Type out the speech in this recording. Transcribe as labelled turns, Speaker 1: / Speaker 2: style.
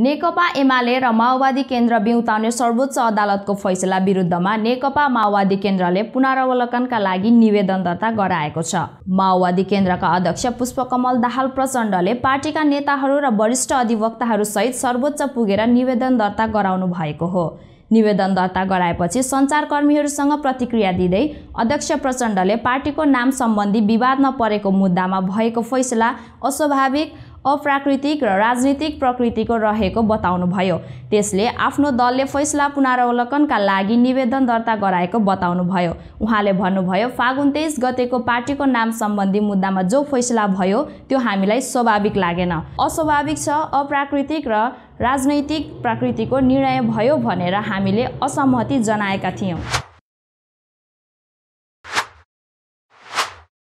Speaker 1: नेकपा एमाले र माओवादी केन्द्र बिउताउने सर्वोच्च अदालतको फैसला विरुद्धमा नेकपा माओवादी केन्द्रले पुनरावलोकनका लागि निवेदन दर्ता गराएको छ माओवादी केन्द्रका अध्यक्ष पुष्पकमल दाहाल प्रचण्डले पार्टीका नेताहरू र वरिष्ठ अधिवक्ताहरू सहित सर्वोच्च पुगेर निवेदन दर्ता गराउनु भएको हो निवेदन दर्ता गराएपछि सञ्चारकर्मीहरूसँग प्रतिक्रिया दिँदै अध्यक्ष प्रचण्डले पार्टीको नाम सम्बन्धी विवाद नपरेको मुद्दामा भएको फैसला अस्वाभाविक अप्राकृतिक र राजनीतिक प्रकृतिको रहेको बताउनुभयो त्यसले आफ्नो दलले फैसला पुनरावलोकनका लागि निवेदन दर्ता गराएको बताउनुभयो उहाँले भन्नुभयो फागुन तेइस गतेको पार्टीको नाम सम्बन्धी मुद्दामा जो फैसला भयो त्यो हामीलाई स्वाभाविक लागेन अस्वाभाविक छ अप्राकृतिक र राजनैतिक प्रकृतिको निर्णय भयो भनेर हामीले असहमति जनाएका थियौँ